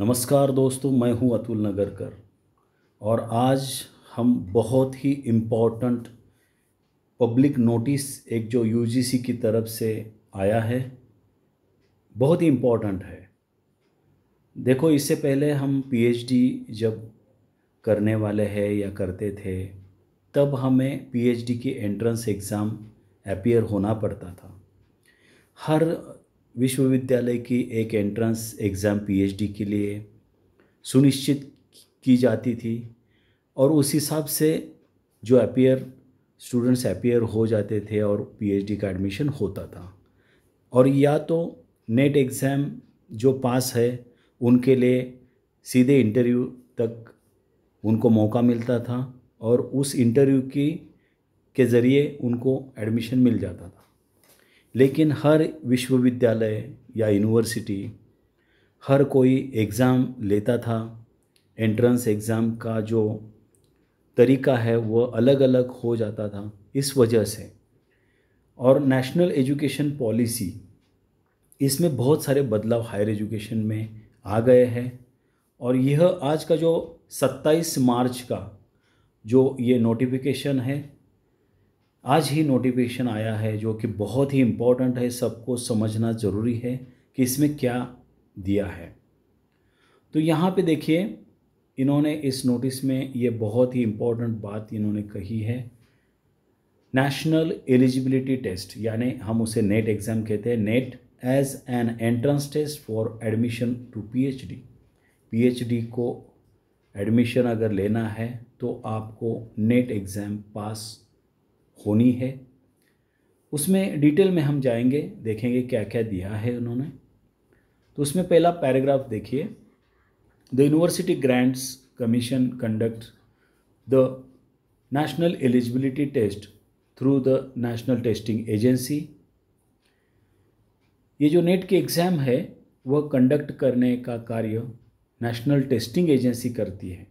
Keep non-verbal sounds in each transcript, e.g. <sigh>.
नमस्कार दोस्तों मैं हूं अतुल नगरकर और आज हम बहुत ही इम्पॉर्टेंट पब्लिक नोटिस एक जो यूजीसी की तरफ से आया है बहुत ही इम्पॉर्टेंट है देखो इससे पहले हम पीएचडी जब करने वाले हैं या करते थे तब हमें पीएचडी के एंट्रेंस एग्ज़ाम अपियर होना पड़ता था हर विश्वविद्यालय की एक एंट्रेंस एग्ज़ाम पीएचडी के लिए सुनिश्चित की जाती थी और उस हिसाब से जो अपियर स्टूडेंट्स अपियर हो जाते थे और पीएचडी का एडमिशन होता था और या तो नेट एग्ज़ाम जो पास है उनके लिए सीधे इंटरव्यू तक उनको मौका मिलता था और उस इंटरव्यू की के ज़रिए उनको एडमिशन मिल जाता था लेकिन हर विश्वविद्यालय या यूनिवर्सिटी हर कोई एग्ज़ाम लेता था एंट्रेंस एग्ज़ाम का जो तरीका है वह अलग अलग हो जाता था इस वजह से और नेशनल एजुकेशन पॉलिसी इसमें बहुत सारे बदलाव हायर एजुकेशन में आ गए हैं और यह आज का जो 27 मार्च का जो ये नोटिफिकेशन है आज ही नोटिफिकेशन आया है जो कि बहुत ही इम्पोर्टेंट है सबको समझना ज़रूरी है कि इसमें क्या दिया है तो यहाँ पे देखिए इन्होंने इस नोटिस में ये बहुत ही इम्पोर्टेंट बात इन्होंने कही है नेशनल एलिजिबिलिटी टेस्ट यानी हम उसे नेट एग्ज़ाम कहते हैं NET as an entrance test for admission to PhD PhD को एडमिशन अगर लेना है तो आपको नेट एग्ज़ाम पास होनी है उसमें डिटेल में हम जाएंगे देखेंगे क्या क्या दिया है उन्होंने तो उसमें पहला पैराग्राफ देखिए the University Grants Commission conduct the National Eligibility Test through the National Testing Agency ये जो नेट के एग्ज़ाम है वह कंडक्ट करने का कार्य नेशनल टेस्टिंग एजेंसी करती है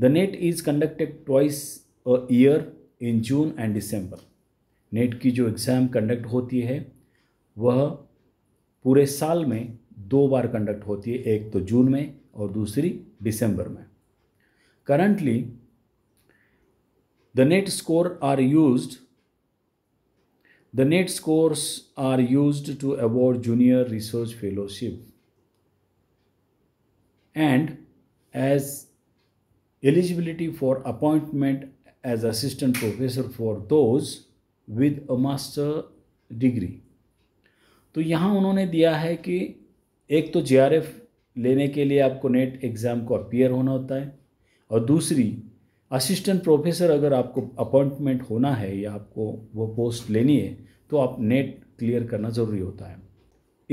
the NET is conducted twice a year in June and December NET की जो एग्ज़ाम कंडक्ट होती है वह पूरे साल में दो बार कंडक्ट होती है एक तो जून में और दूसरी दिसंबर में currently the NET score are use the NET scores are use to award junior research fellowship and as eligibility for appointment as assistant professor for those with a master degree तो यहाँ उन्होंने दिया है कि एक तो जे लेने के लिए आपको नेट एग्ज़ाम को अपियर होना होता है और दूसरी असिस्टेंट प्रोफेसर अगर आपको अपॉइंटमेंट होना है या आपको वो पोस्ट लेनी है तो आप नेट क्लियर करना ज़रूरी होता है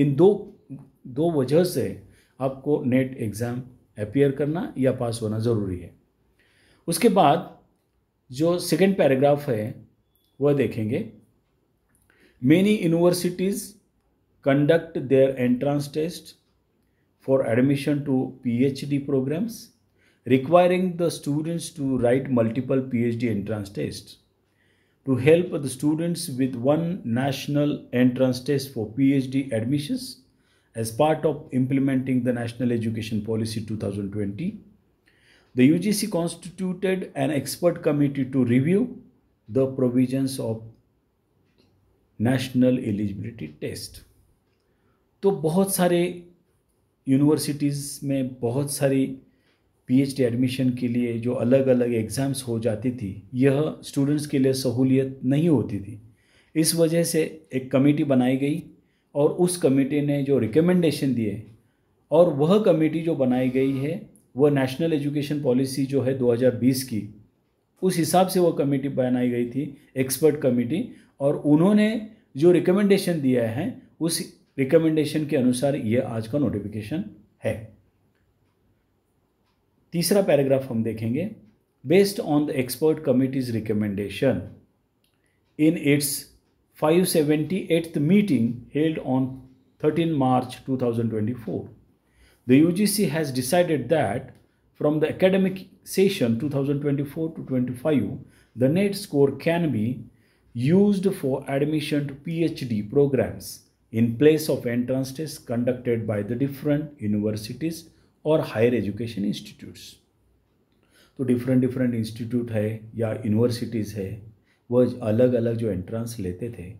इन दो दो वजह से आपको नेट एग्ज़ाम अपियर करना या पास होना ज़रूरी है उसके बाद जो सेकेंड पैराग्राफ है वह देखेंगे many universities conduct their entrance test for admission to P H D programmes requiring the students to write multiple P H D entrance test to help the students with one national entrance test for P H D admissions as part of implementing the National Education Policy two thousand twenty The UGC constituted an expert committee to review the provisions of National Eligibility Test तो बहुत सारे universities में बहुत सारी PhD admission के लिए जो अलग अलग एग्ज़ाम्स हो जाती थी यह स्टूडेंट्स के लिए सहूलियत नहीं होती थी इस वजह से एक कमेटी बनाई गई और उस कमेटी ने जो रिकमेंडेशन दिए और वह कमेटी जो बनाई गई है वह नेशनल एजुकेशन पॉलिसी जो है 2020 की उस हिसाब से वह कमेटी बनाई गई थी एक्सपर्ट कमेटी और उन्होंने जो रिकमेंडेशन दिया है उस रिकमेंडेशन के अनुसार ये आज का नोटिफिकेशन है तीसरा पैराग्राफ हम देखेंगे recommendation in its five seventy eighth meeting held on thirteen March two thousand twenty four The UGC has decided that from the academic session 2024 to 25, the NET score can be used for admission to PhD programs in place of entrance tests conducted by the different universities or higher education institutes. तो different different institute है या universities है वह अलग अलग जो entrance लेते थे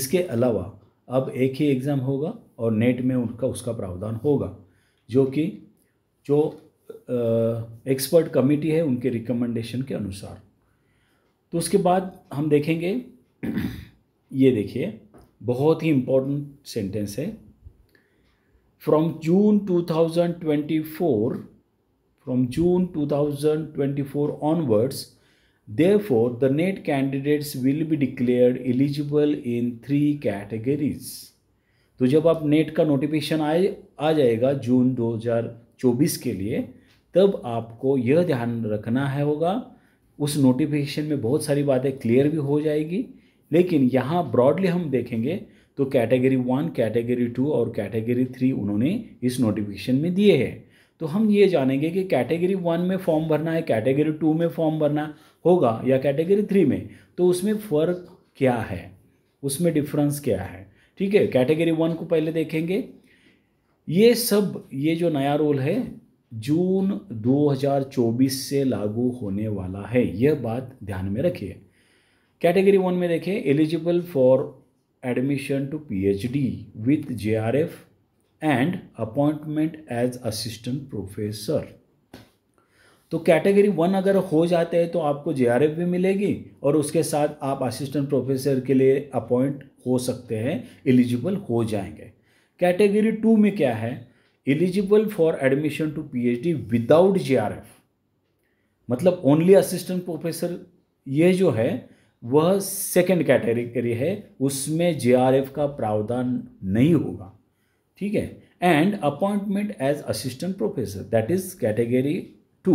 इसके अलावा अब एक ही exam होगा और NET में उनका उसका प्रावधान होगा जो कि जो एक्सपर्ट कमेटी है उनके रिकमेंडेशन के अनुसार तो उसके बाद हम देखेंगे <clears throat> ये देखिए बहुत ही इम्पोर्टेंट सेंटेंस है from June 2024 from June 2024 onwards therefore the net candidates will be declared eligible in three categories तो जब आप नेट का नोटिफिकेशन आए आ जाएगा जून 2024 के लिए तब आपको यह ध्यान रखना है होगा उस नोटिफिकेशन में बहुत सारी बातें क्लियर भी हो जाएगी लेकिन यहाँ ब्रॉडली हम देखेंगे तो कैटेगरी वन कैटेगरी टू और कैटेगरी थ्री उन्होंने इस नोटिफिकेशन में दिए हैं तो हम ये जानेंगे कि कैटेगरी वन में फॉर्म भरना है कैटेगरी टू में फॉर्म भरना होगा या कैटेगरी थ्री में तो उसमें फ़र्क क्या है उसमें डिफरेंस क्या है ठीक है कैटेगरी वन को पहले देखेंगे ये सब ये जो नया रूल है जून 2024 से लागू होने वाला है यह बात ध्यान में रखिए कैटेगरी वन में देखें eligible for admission to PhD with JRF and appointment as assistant professor तो कैटेगरी वन अगर हो जाते हैं तो आपको जे भी मिलेगी और उसके साथ आप असिस्टेंट प्रोफेसर के लिए अपॉइंट हो सकते हैं एलिजिबल हो जाएंगे कैटेगरी टू में क्या है eligible for admission to PhD without J मतलब ओनली असिस्टेंट प्रोफेसर ये जो है वह सेकेंड कैटेगरी है उसमें जे का प्रावधान नहीं होगा ठीक है and appointment as assistant professor that is category two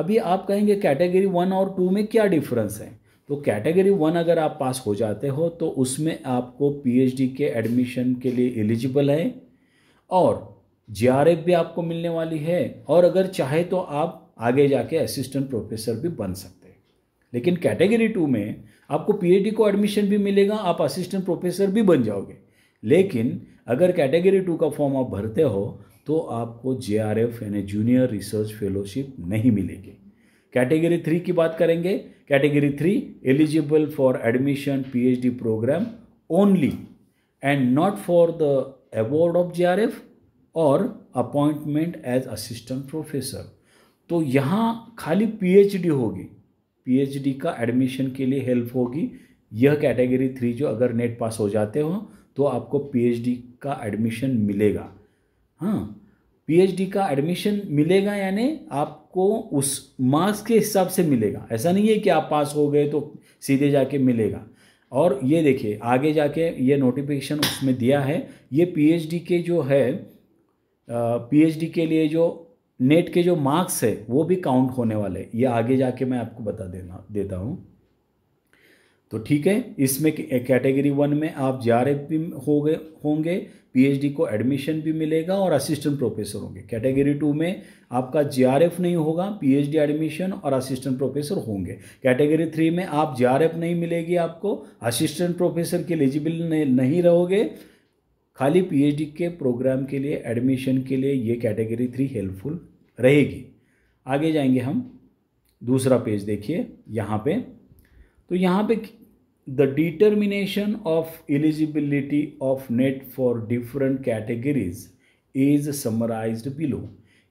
अभी आप कहेंगे कैटेगरी वन और टू में क्या डिफरेंस है तो कैटेगरी वन अगर आप पास हो जाते हो तो उसमें आपको पीएचडी के एडमिशन के लिए एलिजिबल है और जे भी आपको मिलने वाली है और अगर चाहे तो आप आगे जाके असिस्टेंट प्रोफेसर भी बन सकते हैं लेकिन कैटेगरी टू में आपको पीएचडी को एडमिशन भी मिलेगा आप असिस्टेंट प्रोफेसर भी बन जाओगे लेकिन अगर कैटेगरी टू का फॉर्म आप भरते हो तो आपको जे आर एफ यानी जूनियर रिसर्च फेलोशिप नहीं मिलेगी कैटेगरी थ्री की बात करेंगे category three eligible for admission D programme only and not for the award of J R F और अपॉइंटमेंट एज असिस्टेंट प्रोफेसर तो यहाँ खाली डी होगी डी का एडमिशन के लिए हेल्प होगी यह कैटेगरी थ्री जो अगर नेट पास हो जाते हो तो आपको डी का एडमिशन मिलेगा हाँ पीएचडी का एडमिशन मिलेगा यानी आपको उस मार्क्स के हिसाब से मिलेगा ऐसा नहीं है कि आप पास हो गए तो सीधे जाके मिलेगा और ये देखिए आगे जाके ये नोटिफिकेशन उसमें दिया है ये पीएचडी के जो है पीएचडी के लिए जो नेट के जो मार्क्स है वो भी काउंट होने वाले ये आगे जाके मैं आपको बता देना देता हूँ तो ठीक है इसमें कैटेगरी वन में आप जे आर एफ भी हो गए होंगे पीएचडी को एडमिशन भी मिलेगा और असिस्टेंट प्रोफेसर होंगे कैटेगरी टू में आपका जे नहीं होगा पीएचडी एडमिशन और असिस्टेंट प्रोफेसर होंगे कैटेगरी थ्री में आप जे नहीं मिलेगी आपको असिस्टेंट प्रोफेसर के एलिजिबल नहीं रहोगे खाली पीएचडी के प्रोग्राम के लिए एडमिशन के लिए ये कैटेगरी थ्री हेल्पफुल रहेगी आगे जाएंगे हम दूसरा पेज देखिए यहाँ पे तो यहाँ पे the determination of eligibility of net for different categories is summarized below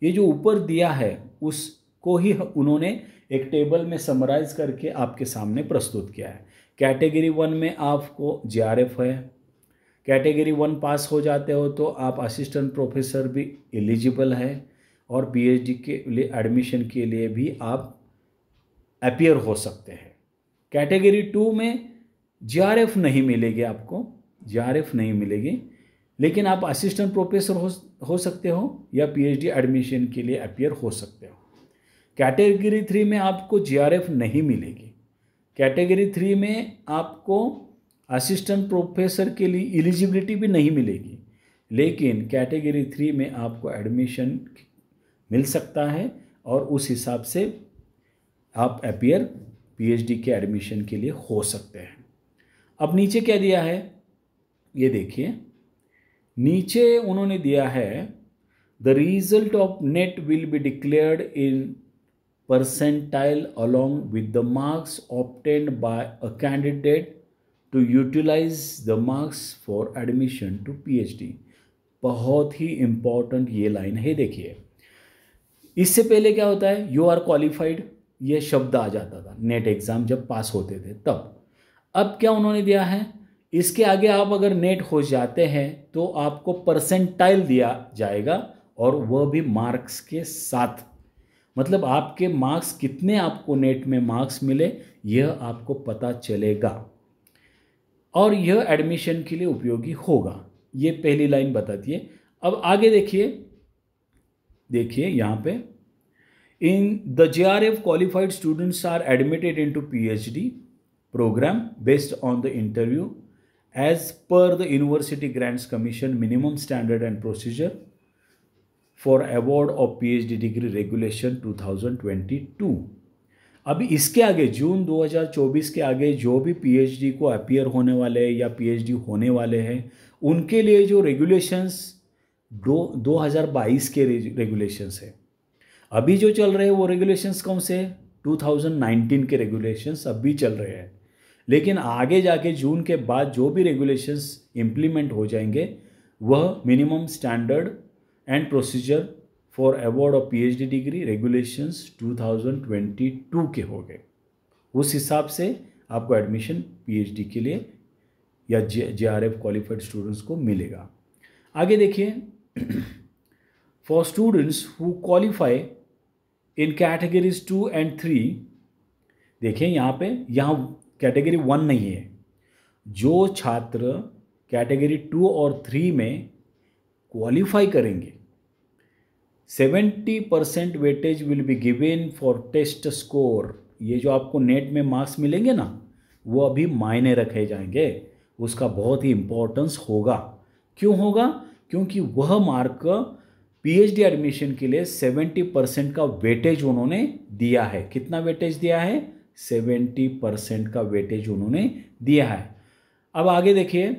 ये जो ऊपर दिया है उसको ही उन्होंने एक टेबल में समराइज करके आपके सामने प्रस्तुत किया है कैटेगरी वन में आपको जे है कैटेगरी वन पास हो जाते हो तो आप असिस्टेंट प्रोफेसर भी एलिजिबल है और पीएचडी के लिए एडमिशन के लिए भी आप अपियर हो सकते हैं कैटेगरी टू में जे नहीं मिलेगी आपको जे नहीं मिलेगी लेकिन आप असिस्टेंट प्रोफेसर हो हो सकते हो या पीएचडी एडमिशन के लिए अपियर हो सकते हो कैटेगरी थ्री में आपको जे नहीं मिलेगी कैटेगरी थ्री में आपको असिस्टेंट प्रोफेसर के लिए एलिजिबिलिटी भी नहीं मिलेगी लेकिन कैटेगरी थ्री में आपको एडमिशन मिल सकता है और उस हिसाब से आप अपियर पीएचडी के एडमिशन के लिए हो सकते हैं अब नीचे क्या दिया है ये देखिए नीचे उन्होंने दिया है the result of NET will be declared in percentile along with the marks obtained by a candidate to utilise the marks for admission to PhD बहुत ही इंपॉर्टेंट ये लाइन है देखिए इससे पहले क्या होता है यू आर क्वालिफाइड ये शब्द आ जाता था नेट एग्ज़ाम जब पास होते थे तब अब क्या उन्होंने दिया है इसके आगे आप अगर नेट हो जाते हैं तो आपको परसेंटाइल दिया जाएगा और वह भी मार्क्स के साथ मतलब आपके मार्क्स कितने आपको नेट में मार्क्स मिले यह आपको पता चलेगा और यह एडमिशन के लिए उपयोगी होगा ये पहली लाइन बताती है अब आगे देखिए देखिए यहाँ पे in the J R F qualified students are admitted into P H D program based on the interview as per the University Grants Commission minimum standard and procedure for award of PhD degree regulation 2022 अभी इसके आगे जून 2024 के आगे जो भी PhD को appear होने वाले हैं या पीएचडी होने वाले हैं उनके लिए जो रेगुलेशंस दो 2022 के रेगुलेशंस है अभी जो चल रहे हैं वो रेगुलेशंस कौन से 2019 के रेगुलेशंस अभी चल रहे हैं लेकिन आगे जाके जून के बाद जो भी रेगुलेशंस इम्प्लीमेंट हो जाएंगे वह minimum standard and procedure for award of PhD degree regulations 2022 के हो गए उस हिसाब से आपको एडमिशन पीएचडी के लिए या J J R F qualified students को मिलेगा आगे देखिए for students who qualify in categories two and three देखें यहाँ पे यहाँ कैटेगरी वन नहीं है जो छात्र कैटेगरी टू और थ्री में क्वालिफाई करेंगे seventy percent weightage will be given for test score ये जो आपको नेट में मार्क्स मिलेंगे ना वो अभी मायने रखे जाएंगे उसका बहुत ही इम्पोर्टेंस होगा क्यों होगा क्योंकि वह मार्क पीएचडी एडमिशन के लिए सेवेंटी परसेंट का वेटेज उन्होंने दिया है कितना वेटेज दिया है सेवेंटी परसेंट का वेटेज उन्होंने दिया है अब आगे देखिए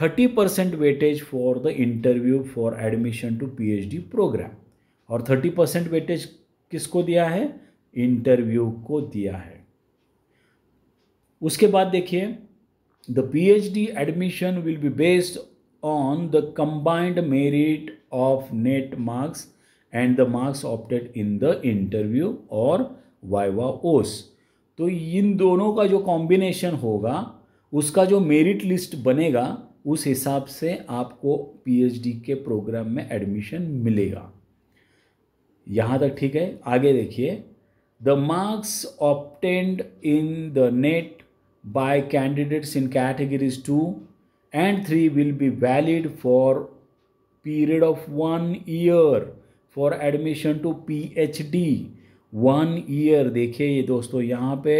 thirty percent weightage for the interview for admission to PhD programme और थर्टी परसेंट वेटेज किसको दिया है इंटरव्यू को दिया है उसके बाद देखिए the PhD admission will be based on the combined merit of NET marks and the marks opted in the interview और वाइवा ओस तो इन दोनों का जो कॉम्बिनेशन होगा उसका जो मेरिट लिस्ट बनेगा उस हिसाब से आपको पीएचडी के प्रोग्राम में एडमिशन मिलेगा यहाँ तक ठीक है आगे देखिए the marks obtained in the NET by candidates in categories 2 and 3 will be valid for period of 1 year for admission to phd one year देखिए ये दोस्तों यहाँ पे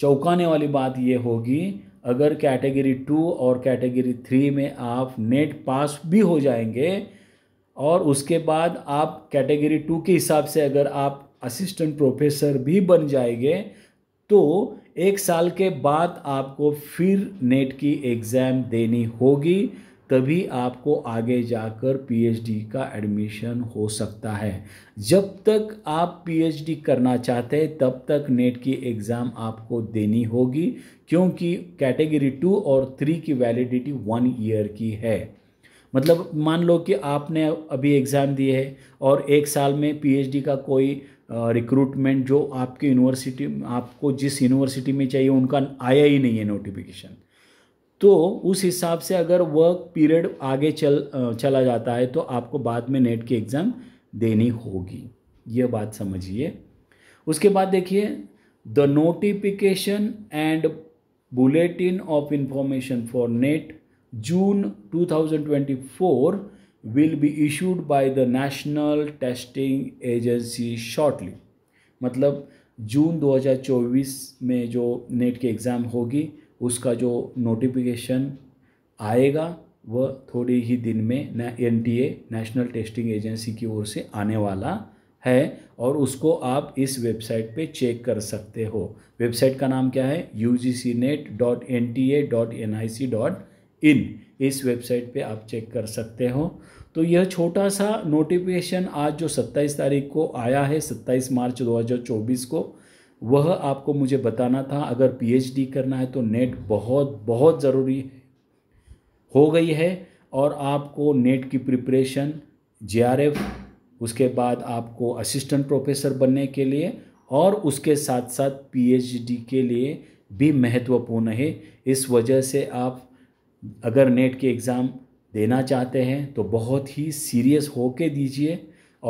चौंकाने वाली बात ये होगी अगर कैटेगरी टू और कैटेगरी थ्री में आप नेट पास भी हो जाएंगे और उसके बाद आप कैटेगरी टू के हिसाब से अगर आप असिस्टेंट प्रोफेसर भी बन जाएंगे तो एक साल के बाद आपको फिर नेट की एग्ज़ाम देनी होगी तभी आपको आगे जाकर पीएचडी का एडमिशन हो सकता है जब तक आप पीएचडी करना चाहते हैं तब तक नेट की एग्ज़ाम आपको देनी होगी क्योंकि कैटेगरी टू और थ्री की वैलिडिटी वन ईयर की है मतलब मान लो कि आपने अभी एग्ज़ाम दिए है और एक साल में पीएचडी का कोई रिक्रूटमेंट जो आपके यूनिवर्सिटी आपको जिस यूनिवर्सिटी में चाहिए उनका आया ही नहीं है नोटिफिकेशन तो उस हिसाब से अगर वर्क पीरियड आगे चल चला जाता है तो आपको बाद में नेट की एग्ज़ाम देनी होगी ये बात समझिए उसके बाद देखिए the notification and bulletin of information for NET June 2024 will be issued by the National Testing Agency shortly मतलब जून 2024 में जो नेट की एग्ज़ाम होगी उसका जो नोटिफिकेशन आएगा वह थोड़ी ही दिन में N T A National Testing Agency की ओर से आने वाला है और उसको आप इस वेबसाइट पे चेक कर सकते हो वेबसाइट का नाम क्या है U G C NET dot N T A dot N I C dot in इस वेबसाइट पे आप चेक कर सकते हो तो यह छोटा सा नोटिफिकेशन आज जो 27 तारीख को आया है 27 मार्च 2024 को वह आपको मुझे बताना था अगर पीएचडी करना है तो नेट बहुत बहुत ज़रूरी हो गई है और आपको नेट की प्रिपरेशन जे उसके बाद आपको असिस्टेंट प्रोफेसर बनने के लिए और उसके साथ साथ पीएचडी के लिए भी महत्वपूर्ण है इस वजह से आप अगर नेट के एग्ज़ाम देना चाहते हैं तो बहुत ही सीरियस के दीजिए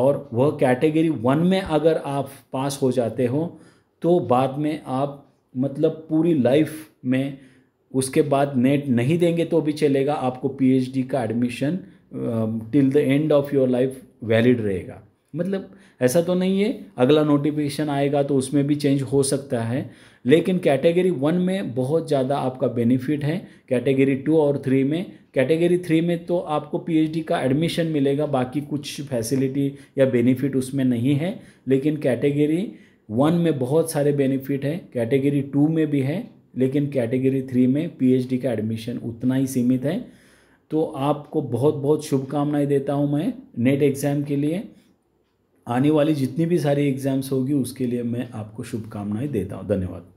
और वह कैटेगरी वन में अगर आप पास हो जाते हो तो बाद में आप मतलब पूरी लाइफ में उसके बाद नेट नहीं देंगे तो भी चलेगा आपको पीएचडी का admission till the end of your life valid रहेगा मतलब ऐसा तो नहीं है अगला नोटिफिकेशन आएगा तो उसमें भी चेंज हो सकता है लेकिन कैटेगरी वन में बहुत ज़्यादा आपका बेनिफिट है कैटेगरी टू और थ्री में कैटेगरी थ्री में तो आपको पीएचडी का एडमिशन मिलेगा बाकी कुछ फैसिलिटी या बेनिफिट उसमें नहीं है लेकिन कैटेगरी वन में बहुत सारे बेनिफिट हैं कैटेगरी टू में भी है लेकिन कैटेगरी थ्री में पीएचडी का एडमिशन उतना ही सीमित है तो आपको बहुत बहुत शुभकामनाएं देता हूं मैं नेट एग्ज़ाम के लिए आने वाली जितनी भी सारी एग्ज़ाम्स होगी उसके लिए मैं आपको शुभकामनाएं देता हूं धन्यवाद